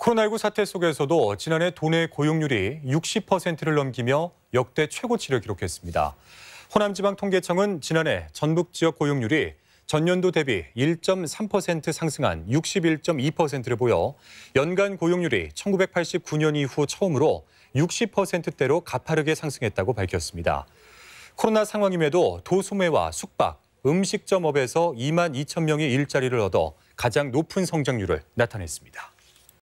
코로나19 사태 속에서도 지난해 도내 고용률이 60%를 넘기며 역대 최고치를 기록했습니다. 호남지방통계청은 지난해 전북 지역 고용률이 전년도 대비 1.3% 상승한 61.2%를 보여 연간 고용률이 1989년 이후 처음으로 60%대로 가파르게 상승했다고 밝혔습니다. 코로나 상황임에도 도소매와 숙박, 음식점업에서 2만 2천 명이 일자리를 얻어 가장 높은 성장률을 나타냈습니다.